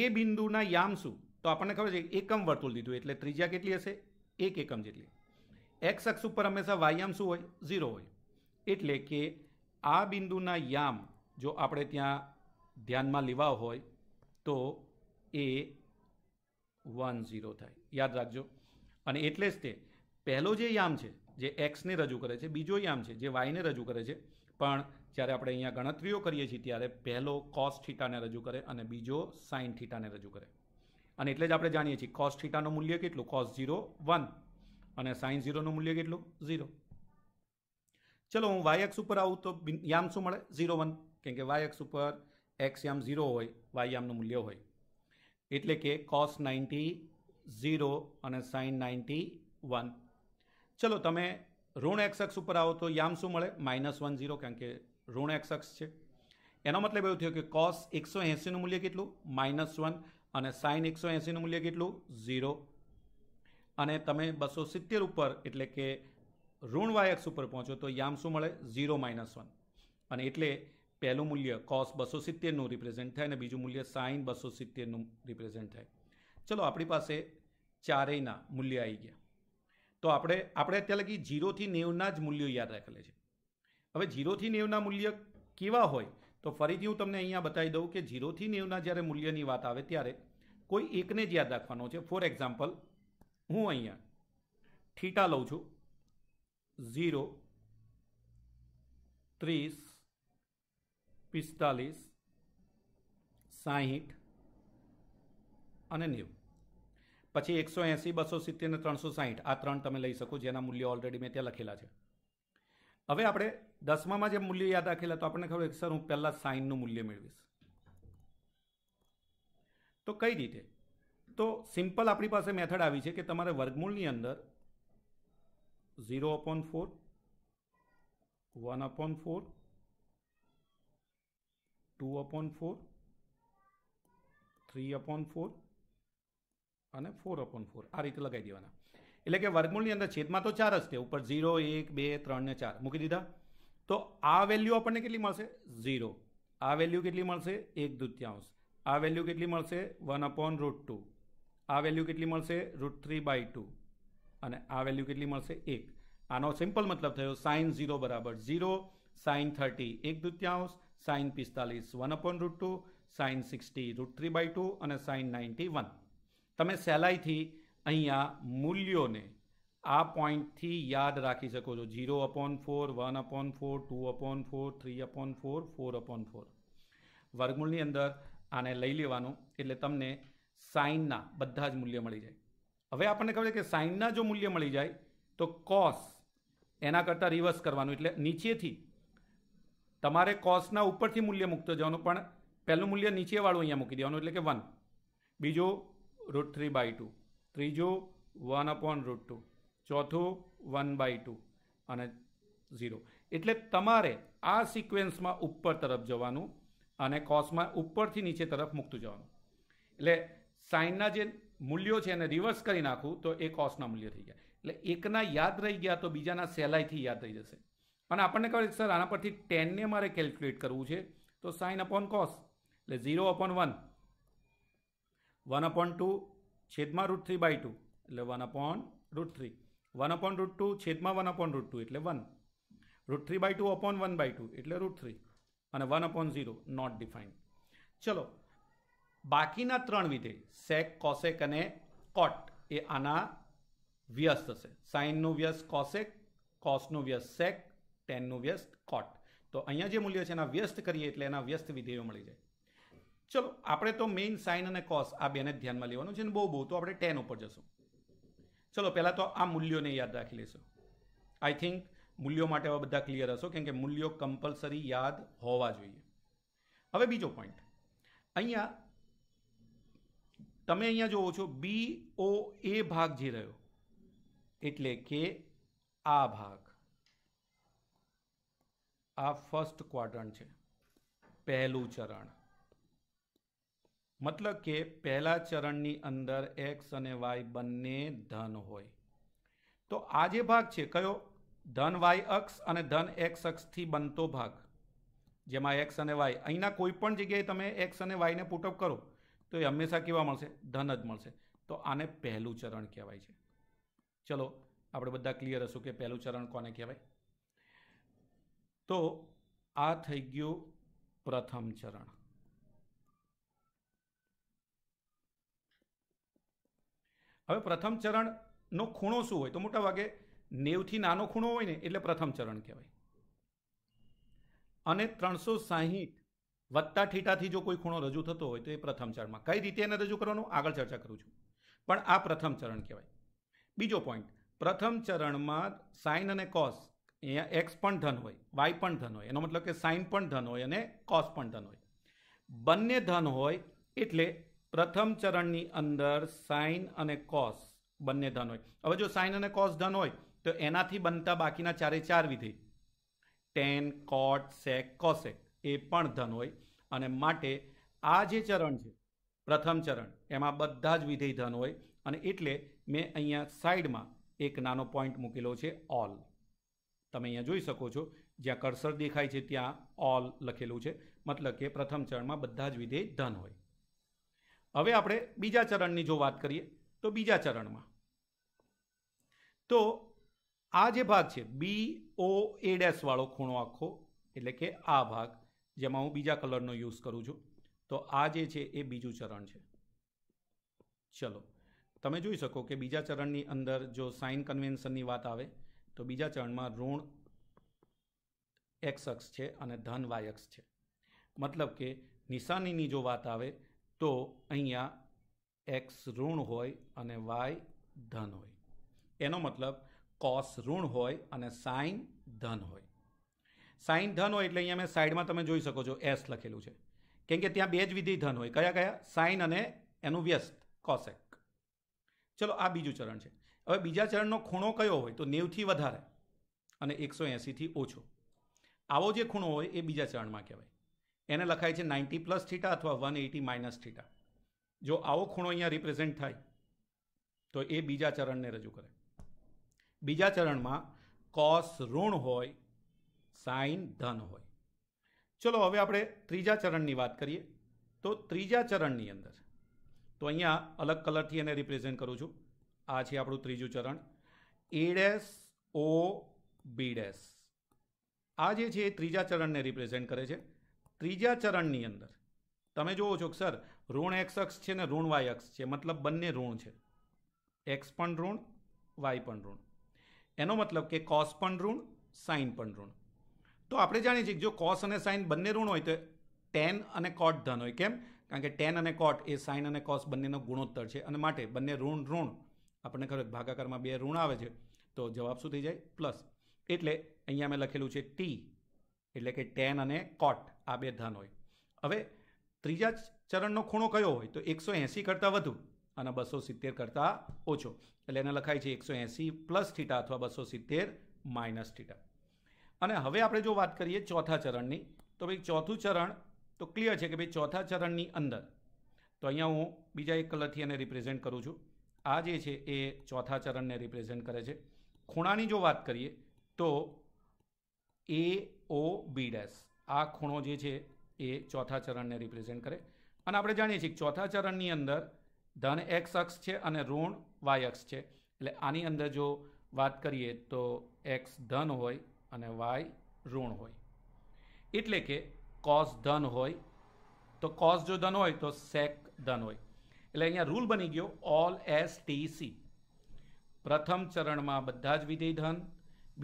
એ બિંદુના યામ શું તો આપણને ખબર છે એકમ વર્તુળ દીધું એટલે ત્રિજ્યા કેટલી હશે એક એકમ જેટલી એક્સ અક્ષ ઉપર હંમેશા વાયામ શું હોય ઝીરો હોય એટલે કે આ બિંદુના યામ જો આપણે ત્યાં ધ્યાનમાં લેવા હોય તો એ વન ઝીરો થાય યાદ રાખજો અને એટલે જ તે પહેલો જે યામ છે જે એક્સને રજૂ કરે છે બીજો યામ છે જે વાયને રજૂ કરે છે પણ જ્યારે આપણે અહીંયા ગણતરીઓ કરીએ છીએ ત્યારે પહેલો કોસ થીટાને રજૂ કરે અને બીજો સાઇન થીટાને રજૂ કરે અને એટલે જ આપણે જાણીએ છીએ કોસ થીટાનું મૂલ્ય કેટલું કોસ ઝીરો વન અને સાઇન ઝીરોનું મૂલ્ય કેટલું ઝીરો ચલો હું વાય એક્સ ઉપર આવું તો યામ શું મળે ઝીરો વન કેમ કે વાય એક્સ ઉપર એક્સ યામ ઝીરો હોય વાય યામનું મૂલ્ય હોય એટલે કે કોસ નાઇન્ટી ઝીરો અને સાઇન નાઇન્ટી વન ચલો તમે ઋણ એક્સ ઉપર આવો તો યામ શું મળે માઇનસ વન ઝીરો કારણ કે ઋણ એક્સ છે એનો મતલબ એવું થયો કે કોસ એકસો એંસીનું મૂલ્ય કેટલું માઇનસ વન અને સાઇન એકસો એંસીનું મૂલ્ય કેટલું ઝીરો અને તમે બસો સિત્તેર ઉપર એટલે કે ઋણ વાયક્ષ ઉપર પહોંચો તો યામ શું મળે ઝીરો માઇનસ વન અને એટલે પહેલું મૂલ્ય કોસ બસો સિત્તેરનું રિપ્રેઝેન્ટ થાય અને બીજું મૂલ્ય સાઇન બસો સિત્તેરનું રિપ્રેઝેન્ટ થાય ચલો આપણી પાસે ચારેયના મૂલ્ય આવી ગયા તો આપણે આપણે અત્યારે લગી જીરોથી નેવના જ મૂલ્યો યાદ રાખેલા છે હવે જીરોથી નેવના મૂલ્ય કેવા હોય તો ફરીથી હું તમને અહીંયા બતાવી દઉં કે જીરોથી નેવના જ્યારે મૂલ્યની વાત આવે ત્યારે કોઈ એકને જ યાદ રાખવાનો છે ફોર એક્ઝામ્પલ હું અહીંયા થીટા લઉં છું ઝીરો ત્રીસ પિસ્તાલીસ સાહીઠ અને નેવું પછી એકસો એંસી બસો સિત્તેર અને ત્રણસો સાહીઠ આ ત્રણ તમે લઈ શકો જેના મૂલ્યો ઓલરેડી મેં ત્યાં લખેલા છે હવે આપણે દસમામાં જે મૂલ્ય યાદ રાખેલા તો આપણને ખબર સર હું પહેલાં સાઇનનું મૂલ્ય મેળવીશ તો કઈ રીતે તો સિમ્પલ આપણી પાસે મેથડ આવી છે કે તમારે વર્ગમૂળની અંદર zero upon four one upon four two upon four three upon four અને ફોર અપોન ફોર આ રીતે લગાવી દેવાના એટલે કે વર્ગમૂળની અંદર છેદમાં તો ચાર જ છે ઉપર ઝીરો એક બે ત્રણ ને ચાર મૂકી દીધા તો આ વેલ્યુ આપણને કેટલી મળશે ઝીરો આ વેલ્યુ કેટલી મળશે એક દૂત્યાંશ આ વેલ્યુ કેટલી મળશે વન અપોન રૂટ ટુ આ વેલ્યુ કેટલી મળશે રૂટ થ્રી બાય ટુ અને આ વેલ્યુ કેટલી મળશે એક આનો સિમ્પલ મતલબ થયો સાઇન ઝીરો બરાબર ઝીરો સાઇન થર્ટી એક દૂત્યાંશ સાઇન પિસ્તાલીસ one upon root two sine sixty root three by two અને સાઇન નાઇન્ટી વન તમે સહેલાઈથી અહીંયા મૂલ્યોને આ પોઈન્ટથી યાદ રાખી શકો છો zero upon four one upon four two upon four three upon four four upon four વર્ગમૂળની અંદર આને લઈ લેવાનું એટલે તમને સાઇનના બધા જ મૂલ્ય મળી જાય હવે આપણને ખબર છે કે સાઇનના જો મૂલ્ય મળી જાય તો કોસ એના કરતાં રિવર્સ કરવાનું એટલે નીચેથી તમારે કોસ્ટના ઉપરથી મૂલ્ય મૂકતો જવાનું પણ પહેલું મૂલ્ય નીચેવાળું અહીંયા મૂકી દેવાનું એટલે કે વન બીજો રૂટ થ્રી બાય ટુ ત્રીજો વન અપોન રૂટ ટુ ચોથું વન બાય ટુ અને ઝીરો એટલે તમારે આ સિક્વન્સમાં ઉપર તરફ જવાનું અને કોસમાં ઉપરથી નીચે તરફ મૂકતું જવાનું એટલે સાઇનના જે મૂલ્યો છે એને રિવર્સ કરી નાખું તો એ કોસના મૂલ્ય થઈ ગયા એટલે એકના યાદ રહી ગયા તો બીજાના સહેલાઈથી યાદ રહી જશે અને આપણને ખબર સર આના પરથી ટેનને મારે કેલ્ક્યુલેટ કરવું છે તો સાઇન અપોન કોસ એટલે zero upon one one upon two છેદમાં રૂટ થ્રી બાય ટુ એટલે one upon root three one upon root two છેદમાં વન અપોન રૂટ ટુ એટલે one root three by two upon one by two એટલે રૂટ થ્રી અને one upon zero not defined ચલો બાકીના ત્રણ વિધે સેક કોસેક અને કોટ એ આના વ્યસ્ત હશે સાઇનનું વ્યસ્ત કોસેક કોસનું વ્યસ્ત સેક ટેનનું વ્યસ્ત કોટ તો અહીંયા જે મૂલ્ય છે એના વ્યસ્ત કરીએ એટલે એના વ્યસ્ત વિધેયો મળી જાય ચલો આપણે તો મેઇન સાઇન અને કોસ આ બેને ધ્યાનમાં લેવાનું છે અને બહુ બહુ તો આપણે ટેન ઉપર જશું ચલો પહેલાં તો આ મૂલ્યોને યાદ રાખી લઈશું આઈ થિંક મૂલ્યો માટે હવે બધા ક્લિયર હશો કેમ કે મૂલ્યો કમ્પલસરી યાદ હોવા જોઈએ હવે બીજો પોઈન્ટ અહીંયા તમે અહીંયા જોવો છો બી ઓ એ ભાગ જે રહ્યો એટલે કે આ ભાગ આ ફર્સ્ટ ક્વાડ્રન્ટ છે પહેલું ચરણ મતલબ કે પહેલા ચરણની અંદર એક્સ અને વાય બંને ધન હોય તો આ જે ભાગ છે કયો ધન વાય અક્ષ અને ધન એક્સ અક્ષથી બનતો ભાગ જેમાં એક્સ અને વાય અહીંના કોઈ પણ જગ્યાએ તમે એક્સ અને વાયને પુટઅપ કરો તો એ હંમેશા કેવા મળશે ધન જ મળશે તો આને પહેલું ચરણ કહેવાય છે ચલો આપણે બધા ક્લિયર હશું કે પહેલું ચરણ કોને કહેવાય તો આ થઈ ગયું પ્રથમ ચરણ હવે પ્રથમ ચરણનો ખૂણો શું હોય તો મોટા ભાગે નેવથી નાનો ખૂણો હોય ને એટલે પ્રથમ ચરણ કહેવાય અને ત્રણસો સાહીઠ વત્તા ઠીટાથી જો કોઈ ખૂણો રજૂ થતો હોય તો એ પ્રથમ ચરણમાં કઈ રીતે એને રજૂ કરવાનું આગળ ચર્ચા કરું છું પણ આ પ્રથમ ચરણ કહેવાય બીજો પોઈન્ટ પ્રથમ ચરણમાં સાઇન અને કોસ અહીંયા એક્સ પણ ધન હોય વાય પણ ધન હોય એનો મતલબ કે સાઇન પણ ધન હોય અને કોસ પણ ધન હોય બંને ધન હોય એટલે પ્રથમ ચરણની અંદર સાઇન અને કોસ બંને ધન હોય હવે જો સાઇન અને કોસ ધન હોય તો એનાથી બનતા બાકીના ચારે ચાર વિધિ ટેન કોટ સેક કોસેક એ પણ ધન હોય અને માટે આ જે ચરણ છે પ્રથમ ચરણ એમાં બધા જ વિધેય ધન હોય અને એટલે મેં અહીંયા સાઈડમાં એક નાનો પોઈન્ટ મૂકેલો છે ઓલ તમે અહીંયા જોઈ શકો છો જ્યાં કરસર દેખાય છે ત્યાં ઓલ લખેલું છે મતલબ કે પ્રથમ ચરણમાં બધા જ વિધેય ધન હોય હવે આપણે બીજા ચરણની જો વાત કરીએ તો બીજા ચરણમાં તો આ જે ભાગ છે બી ઓ એ ડેશવાળો ખૂણો આખો એટલે કે આ ભાગ જેમાં હું બીજા કલરનો યુઝ કરું છું તો આ જે છે એ બીજું ચરણ છે ચલો તમે જોઈ શકો કે બીજા ચરણની અંદર જો સાઇન કન્વેન્શનની વાત આવે તો બીજા ચરણમાં ઋણ એક્સ અક્ષ છે અને ધન વાય અક્ષ છે મતલબ કે નિશાનીની જો વાત આવે તો અહીંયા એક્સ ઋણ હોય અને વાય ધન હોય એનો મતલબ કોસ ઋણ હોય અને સાઇન ધન હોય સાઇન ધન હોય એટલે અહીંયા મેં સાઈડમાં તમે જોઈ શકો છો એસ લખેલું છે કેમ કે ત્યાં બે જ વિધિ ધન હોય કયા કયા સાઇન અને એનું વ્યસ્ત કોસેક ચલો આ બીજું ચરણ છે હવે બીજા ચરણનો ખૂણો કયો હોય તો નેવથી વધારે અને એકસો એંસીથી ઓછો આવો જે ખૂણો હોય એ બીજા ચરણમાં કહેવાય એને લખાય છે નાઇન્ટી પ્લસ થીટા અથવા વન એટી માઇનસ થીટા જો આવો ખૂણો અહીંયા રિપ્રેઝેન્ટ થાય તો એ બીજા ચરણને રજૂ કરે બીજા ચરણમાં કોસ ઋણ હોય સાઇન ધન હોય ચલો હવે આપણે ત્રીજા ચરણની વાત કરીએ તો ત્રીજા ચરણની અંદર તો અહીંયા અલગ કલરથી એને રિપ્રેઝેન્ટ કરું છું આ છે આપણું ત્રીજું ચરણ એ ઓ બી ડેસ આ જે છે એ ત્રીજા ચરણને રિપ્રેઝેન્ટ કરે છે ત્રીજા ચરણની અંદર તમે જુઓ છો કે સર ઋણ એક્સ અક્ષ છે ને ઋણ વાય અક્ષ છે મતલબ બંને ઋણ છે એક્સ પણ ઋણ વાય પણ ઋણ એનો મતલબ કે કોસ પણ ઋણ સાઇન પણ ઋણ તો આપણે જાણીએ છીએ કે જો કોસ અને સાઇન બંને ઋણ હોય તો ટેન અને કોટ ધન હોય કેમ કારણ કે ટેન અને કોટ એ સાઇન અને કોસ બંનેનો ગુણોત્તર છે અને માટે બંને ઋણ ઋણ આપણને ખબર ભાગાકારમાં બે ઋણ આવે છે તો જવાબ શું થઈ જાય પ્લસ એટલે અહીંયા મેં લખેલું છે ટી એટલે કે ટેન અને કોટ આ બે ધન હોય હવે ત્રીજા ચરણનો ખૂણો કયો હોય તો એકસો એંસી કરતાં વધુ અને બસો સિત્તેર કરતાં ઓછો એટલે એને લખાય છે એકસો એંસી પ્લસ થીટા અથવા બસો સિત્તેર માઇનસ થીટા અને હવે આપણે જો વાત કરીએ ચોથા ચરણની તો ભાઈ ચોથું ચરણ તો ક્લિયર છે કે ભાઈ ચોથા ચરણની અંદર તો અહીંયા હું બીજા એક કલરથી એને રિપ્રેઝેન્ટ કરું છું આ જે છે એ ચોથા ચરણને રિપ્રેઝેન્ટ કરે છે ખૂણાની જો વાત કરીએ તો એ ઓ બી ડેસ આ ખૂણો જે છે એ ચોથા ચરણને રિપ્રેઝેન્ટ કરે અને આપણે જાણીએ છીએ ચોથા ચરણની અંદર ધન એક્સ અક્ષ છે અને ઋણ વાય અક્ષ છે એટલે આની અંદર જો વાત કરીએ તો એક્સ ધન હોય અને વાય ઋણ હોય એટલે કે કોસ ધન હોય તો કોસ જો ધન હોય તો સેક ધન હોય એટલે અહીંયા રૂલ બની ગયો ઓલ એસ ટીસી પ્રથમ ચરણમાં બધા જ વિધેય ધન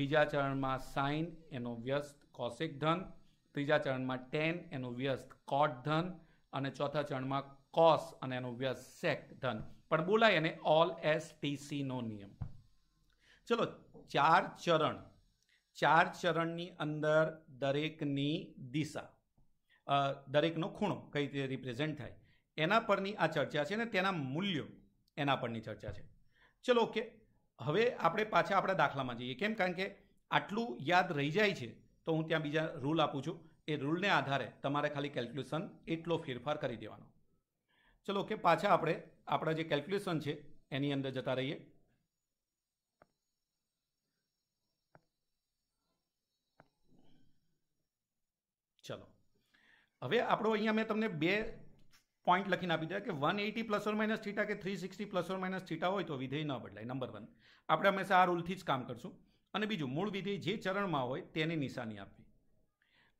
બીજા ચરણમાં સાઇન એનો વ્યસ્ત કોશિક ધન ત્રીજા ચરણમાં ટેન એનો વ્યસ્ત કોટ ધન અને ચોથા ચરણમાં કોસ અને એનો વ્યસ્ત સેક ધન પણ બોલાય એને ઓલ એસ ટીસીનો નિયમ ચલો ચાર ચરણ ચાર ચરણની અંદર દરેકની દિશા દરેકનો ખૂણો કઈ રીતે રિપ્રેઝેન્ટ થાય એના પરની આ ચર્ચા છે અને તેના મૂલ્યો એના પરની ચર્ચા છે ચલો ઓકે હવે આપણે પાછા આપણા દાખલામાં જઈએ કેમ કારણ કે આટલું યાદ રહી જાય છે તો હું ત્યાં બીજા રૂલ આપું છું એ રૂલને આધારે તમારે ખાલી કેલ્ક્યુલેશન એટલો ફેરફાર કરી દેવાનો ચલો કે પાછા આપણે આપણા જે કેલ્ક્યુલેશન છે એની અંદર જતા રહીએ ચલો હવે આપણો અહીંયા મેં તમને બે પોઈન્ટ લખીને આપી દે કે one eighty plus or minus theta કે three sixty plus or minus theta હોય તો વિધેય ન બદલાય નંબર વન આપણે હંમેશા આ રૂલથી જ કામ કરશું અને બીજું મૂળ વિધેય જે ચરણમાં હોય તેની નિશાની આપવી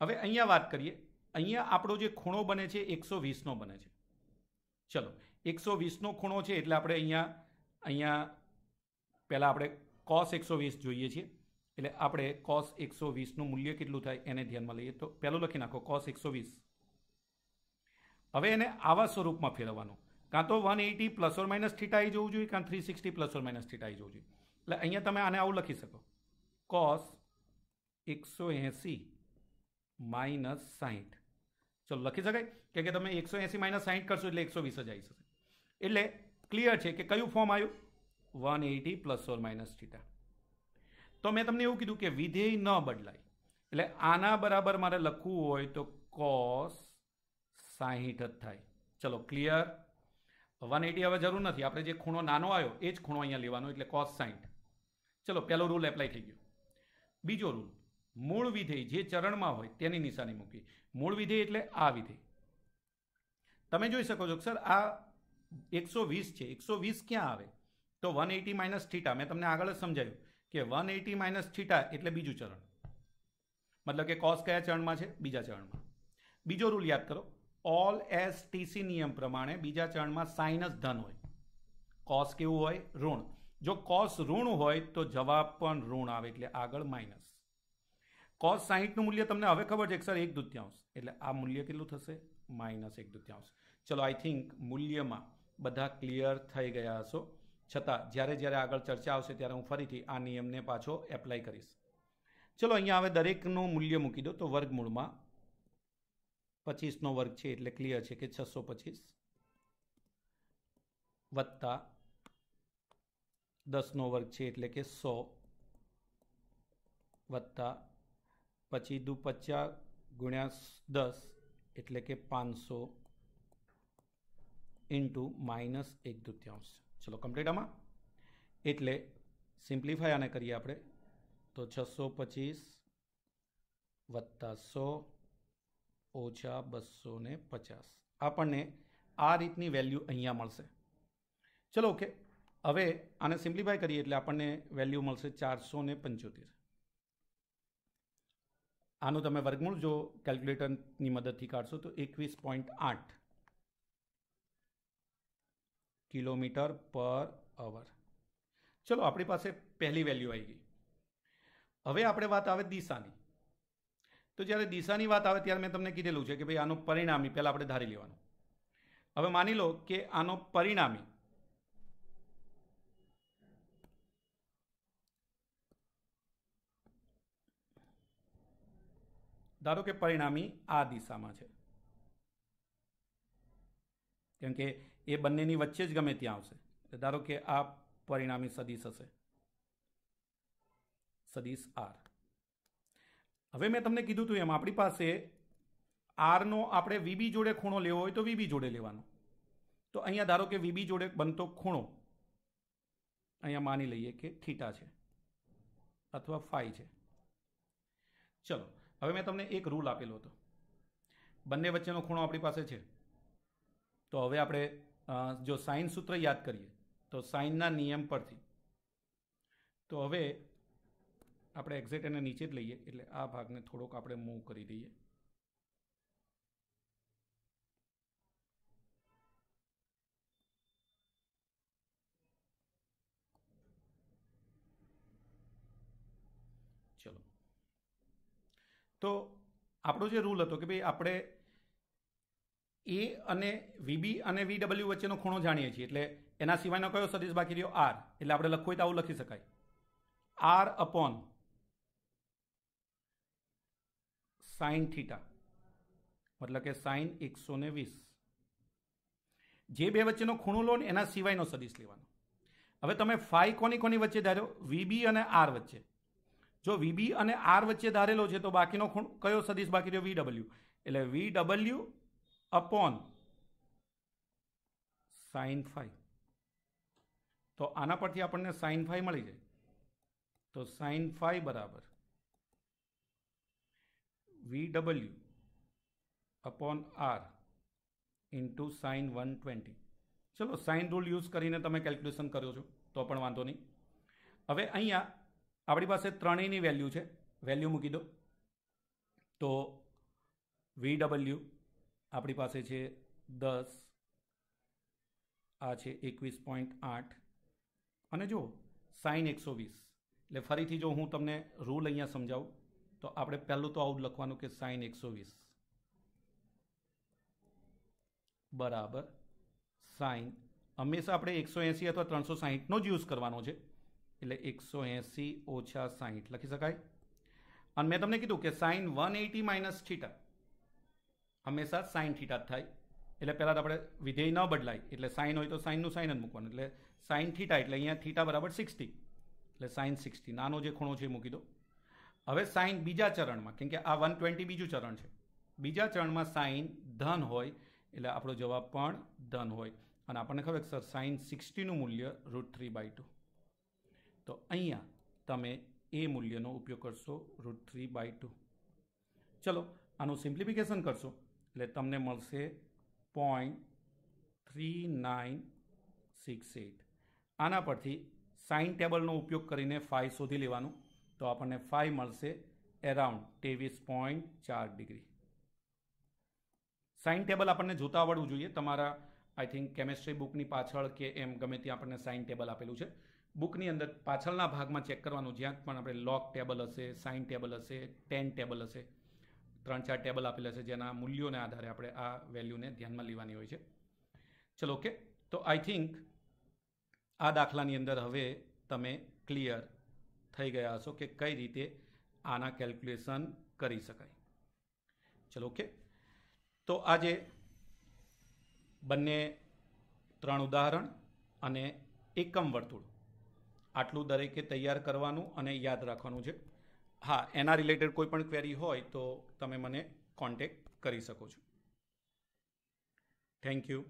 હવે અહીંયા વાત કરીએ અહીંયા આપણો જે ખૂણો બને છે એકસો વીસનો બને છે ચલો એકસો વીસનો ખૂણો છે એટલે આપણે અહીંયા અહીંયા પહેલાં આપણે કોસ એકસો વીસ જોઈએ છીએ એટલે આપણે કોસ એકસો વીસનું મૂલ્ય કેટલું થાય એને ધ્યાનમાં લઈએ તો પહેલું લખી નાખો કોસ એકસો વીસ હવે એને આવા સ્વરૂપમાં ફેરવવાનું કાં તો one eighty plus or minus થીટાઈ જવું જોઈએ કાં three sixty plus or minus theta આવી જવું જોઈએ એટલે અહીંયા તમે આને આવું લખી શકો કોસ એકસો એંસી માઇનસ સાહીઠ ચલો લખી શકાય કે કે તમે એકસો એંસી માઇનસ સાહીઠ કરશો એટલે એકસો વીસ જ આવી જશે એટલે ક્લિયર છે કે કયું ફોર્મ આવ્યું one eighty plus or minus theta તો મેં તમને એવું કીધું કે વિધેય ન બદલાય એટલે આના બરાબર મારે લખવું હોય તો કોસ સાહીઠ જ થાય ચલો ક્લિયર વન એટી હવે જરૂર નથી આપણે જે ખૂણો નાનો આવ્યો એ જ ખૂણો અહીંયા લેવાનો એટલે કોસ સાહીઠ ચલો પહેલો રૂલ એપ્લાય થઈ ગયો બીજો રૂલ મૂળ વિધેય જે ચરણમાં હોય તેની નિશાની મૂકી મૂળ વિધેય એટલે આ વિધેય તમે જોઈ શકો છો સર આ એકસો વીસ છે એકસો વીસ ક્યાં આવે તો વન એટી માઇનસ થીટા મેં તમને આગળ જ સમજાયું કે વન એટી માઇનસ થીટા એટલે બીજું ચરણ મતલબ કે કોસ કયા ચરણમાં છે બીજા ચરણમાં બીજો રૂલ યાદ કરો ઓલ એસ ટીસી નિયમ પ્રમાણે બીજા ચરણમાં સાઇનસ ધન હોય કોસ કેવું હોય ઋણ જો કોસ ઋણ હોય તો જવાબ પણ ઋણ આવે એટલે આગળ માઇનસ કોસ સાહીઠનું મૂલ્ય તમને હવે ખબર છે સર એક દૂત્યાંશ એટલે આ મૂલ્ય કેટલું થશે માઇનસ એક દૂત્યાંશ ચલો આઈ થિંક મૂલ્યમાં બધા ક્લિયર થઈ ગયા હશો છતાં જ્યારે જ્યારે આગળ ચર્ચા આવશે ત્યારે હું ફરીથી આ નિયમને પાછો એપ્લાય કરીશ ચલો અહીંયા હવે દરેકનું મૂલ્ય મૂકી દો તો વર્ગમૂળમાં પચીસનો વર્ગ છે એટલે ક્લિયર છે કે છસો પચીસ વત્તા દસનો વર્ગ છે એટલે કે સો વત્તા પછી દુ પચાસ ગુણ્યા દસ એટલે કે પાંચસો ઇન્ટુ માઇનસ એક દૂત્યાંશ ચલો કમ્પ્લીટ આમાં એટલે સિમ્પ્લિફાય આને કરીએ આપણે તો છસો પચીસ વત્તા સો ઓછા બસો ને પચાસ આપણને આ રીતની વેલ્યુ અહીંયા મળશે ચલો ઓકે હવે આને સિમ્પ્લિફાય કરીએ એટલે આપણને વેલ્યુ મળશે ચારસો ને પંચોતેર આનું તમે વર્ગમૂળ જો કેલ્ક્યુલેટરની મદદથી કાઢશો તો એકવીસ પોઈન્ટ આઠ કિલોમીટર પર અવર ચલો આપણી પાસે પહેલી વેલ્યુ આવી ગઈ હવે આપણે વાત આવે દિશાની તો જ્યારે દિશાની વાત આવે ત્યારે મેં તમને કીધેલું છે કે ભાઈ આનું પરિણામી પહેલાં આપણે ધારી લેવાનું હવે માની લો કે આનો પરિણામી ધારો કે પરિણામી આ દિશામાં છે કેમ કે એ બંનેની વચ્ચે જ ગમે ત્યાં આવશે ધારો કે આ પરિણામી સદીશ હશે સદીશ આર હવે મેં તમને કીધું હતું એમ આપણી પાસે આરનો આપણે વીબી જોડે ખૂણો લેવો હોય તો વીબી જોડે લેવાનો તો અહીંયા ધારો કે વીબી જોડે બનતો ખૂણો અહીંયા માની લઈએ કે થીટા છે અથવા ફાઈ છે ચલો હવે મેં તમને એક રૂલ આપેલો હતો બંને વચ્ચેનો ખૂણો આપણી પાસે છે તો હવે આપણે જો સાઇન સૂત્ર યાદ કરીએ તો સાઇનના નિયમ પરથી તો હવે આપણે એક્ઝેક્ટ એને નીચે જ લઈએ એટલે આ ભાગને થોડોક આપણે મૂવ કરી દઈએ ચલો તો આપણો જે રૂલ હતો કે ભાઈ આપણે એ અને વીબી અને વી ડબલ્યુ વચ્ચેનો ખૂણો જાણીએ છીએ એટલે એના સિવાયનો કયો સદીશ બાકી રહ્યો આર એટલે આપણે લખવું હોય તો આવું લખી શકાય આર અપોન સાઇન થીટા મતલબ કે સાઇન એકસો ને વીસ જે બે વચ્ચેનો ખૂણો લો ને એના સિવાયનો સદીશ લેવાનો હવે તમે ફાઈ કોની કોની વચ્ચે ધાર્યો વીબી અને આર વચ્ચે જો વીબી અને આર વચ્ચે ધારેલો છે તો બાકીનો ખૂણ કયો સદીશ બાકી રહ્યો વી ડબલ્યુ એટલે V W upon sine phi તો આના પરથી આપણને સાઇન ફાઈ મળી જાય તો સાઇન ફાઈ બરાબર V W upon R into sine one twenty ચલો સાઇન રૂલ યુઝ કરીને તમે કેલ્ક્યુલેશન કર્યો છો તો પણ વાંધો નહીં હવે અહીંયા આપણી પાસે ત્રણેયની વેલ્યુ છે વેલ્યુ મૂકી દો તો વી ડબલ્યુ આપણી પાસે છે દસ આ છે એકવીસ પોઈન્ટ આઠ અને જો સાઇન એકસો વીસ એટલે ફરીથી જો હું તમને રૂલ અહીંયા સમજાવું તો આપણે પહેલું તો આવું લખવાનું કે સાઇન એકસો વીસ બરાબર સાઇન હંમેશા આપણે એકસો એંસી અથવા ત્રણસો સાહીઠનો જ યુઝ કરવાનો છે એટલે એકસો એંસી ઓછા સાહીઠ લખી શકાય અને મેં તમને કીધું કે sine one eighty minus theta હંમેશા સાઇન થીટા જ થાય એટલે પહેલાં તો આપણે વિધેય ન બદલાય એટલે સાઇન હોય તો સાઇનનું સાઇન જ મૂકવાનું એટલે સાઇન થીટા એટલે અહીંયા થીટા બરાબર સિક્સટી એટલે સાઇન સિક્સટી નાનો જે ખૂણો છે મૂકી દો હવે સાઇન બીજા ચરણમાં કેમ કે આ વન ટ્વેન્ટી બીજું ચરણ છે બીજા ચરણમાં સાઇન ધન હોય એટલે આપણો જવાબ પણ ધન હોય અને આપણને ખબર સર સાઇન સિક્સટીનું મૂલ્ય રૂટ થ્રી બાય ટુ તો અહીંયા તમે એ મૂલ્યનો ઉપયોગ કરશો રૂટ થ્રી બાય ટુ ચલો આનું સિમ્પ્લિફિકેશન કરશો એટલે તમને મળશે point three nine six eight આના પરથી સાઇન ટેબલનો ઉપયોગ કરીને ફાઇવ શોધી લેવાનું તો આપણને ફાઇવ મળશે એરાઉન્ડ ત્રેવીસ પોઈન્ટ ચાર ડિગ્રી સાઇન ટેબલ આપણને જોતા આવડવું જોઈએ તમારા આઈ થિંક કેમેસ્ટ્રી બુકની પાછળ કે એમ ગમે ત્યાં આપણને સાઇન ટેબલ આપેલું છે બુકની અંદર પાછળના ભાગમાં ચેક કરવાનું જ્યાં પણ આપણે લોક ટેબલ હશે સાઇન ટેબલ હશે ટેન ટેબલ હશે ત્રણ ચાર ટેબલ આપેલા છે જેના મૂલ્યોને આધારે આપણે આ વેલ્યુને ધ્યાનમાં લેવાની હોય છે ચલો ઓકે તો આઈ થિંક આ દાખલાની અંદર હવે તમે ક્લિયર થઈ ગયા હશો કે કઈ રીતે આના કેલ્ક્યુલેશન કરી શકાય ચલો ઓકે તો આજે બંને ત્રણ ઉદાહરણ અને એકમ વર્તુળ આટલું દરેકે તૈયાર કરવાનું અને યાદ રાખવાનું છે હા એના રિલેટેડ કોઈ પણ ક્વેરી હોય તો તમે મને કોન્ટેક્ટ કરી શકો છો થેન્ક યુ